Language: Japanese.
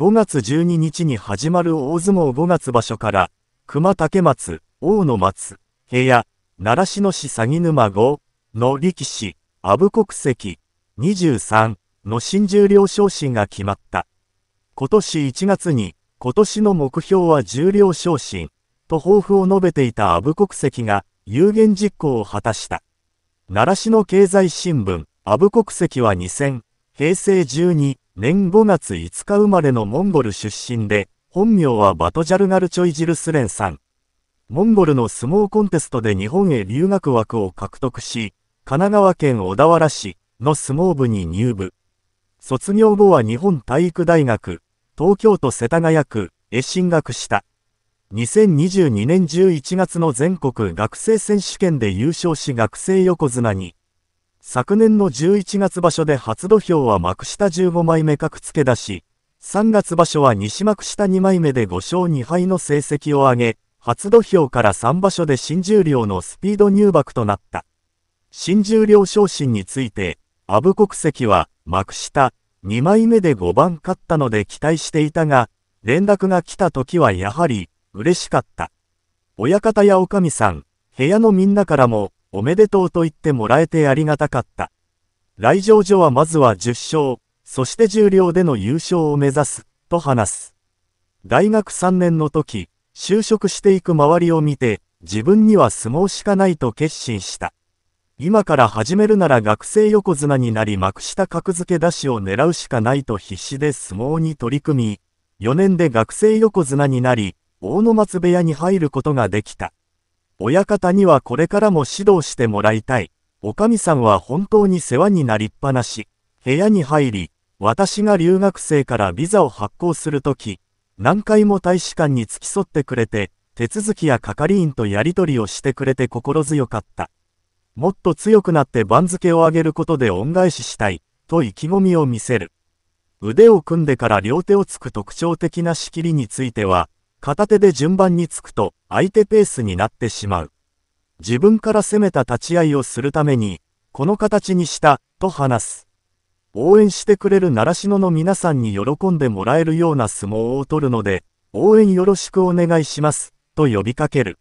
5月12日に始まる大相撲5月場所から、熊竹松、大野松、平奈習志野市鷺沼5の力士、阿部国籍、23の新十両昇進が決まった。今年1月に、今年の目標は十両昇進、と抱負を述べていた阿部国籍が、有言実行を果たした。習志野経済新聞、阿部国籍は2000、平成12、年5月5日生まれのモンゴル出身で、本名はバトジャルガルチョイジルスレンさん。モンゴルの相撲コンテストで日本へ留学枠を獲得し、神奈川県小田原市の相撲部に入部。卒業後は日本体育大学、東京都世田谷区へ進学した。2022年11月の全国学生選手権で優勝し学生横綱に、昨年の11月場所で初土俵は幕下15枚目格付け出し、3月場所は西幕下2枚目で5勝2敗の成績を上げ、初土俵から3場所で新十両のスピード入幕となった。新十両昇進について、阿部国籍は幕下2枚目で5番勝ったので期待していたが、連絡が来た時はやはり嬉しかった。親方やおかみさん、部屋のみんなからもおめでとうと言ってもらえてありがたかった。来場所はまずは10勝、そして重量での優勝を目指す、と話す。大学3年の時、就職していく周りを見て、自分には相撲しかないと決心した。今から始めるなら学生横綱になり幕下格付け出しを狙うしかないと必死で相撲に取り組み、4年で学生横綱になり、大野松部屋に入ることができた。親方にはこれからも指導してもらいたい。おかみさんは本当に世話になりっぱなし。部屋に入り、私が留学生からビザを発行するとき、何回も大使館に付き添ってくれて、手続きや係員とやり取りをしてくれて心強かった。もっと強くなって番付を上げることで恩返ししたい、と意気込みを見せる。腕を組んでから両手をつく特徴的な仕切りについては、片手で順番につくと相手ペースになってしまう。自分から攻めた立ち合いをするために、この形にした、と話す。応援してくれる習志野の皆さんに喜んでもらえるような相撲を取るので、応援よろしくお願いします、と呼びかける。